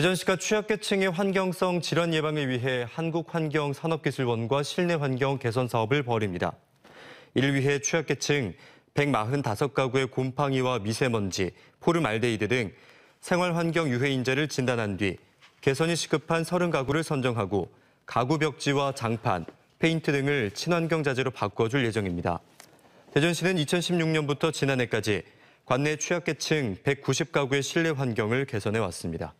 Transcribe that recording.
대전시가 취약계층의 환경성 질환 예방을 위해 한국환경산업기술원과 실내환경 개선 사업을 벌입니다. 이를 위해 취약계층 145가구의 곰팡이와 미세먼지, 포름알데히드 등 생활환경 유해 인재를 진단한 뒤 개선이 시급한 30가구를 선정하고 가구 벽지와 장판, 페인트 등을 친환경 자재로 바꿔줄 예정입니다. 대전시는 2016년부터 지난해까지 관내 취약계층 190가구의 실내 환경을 개선해 왔습니다.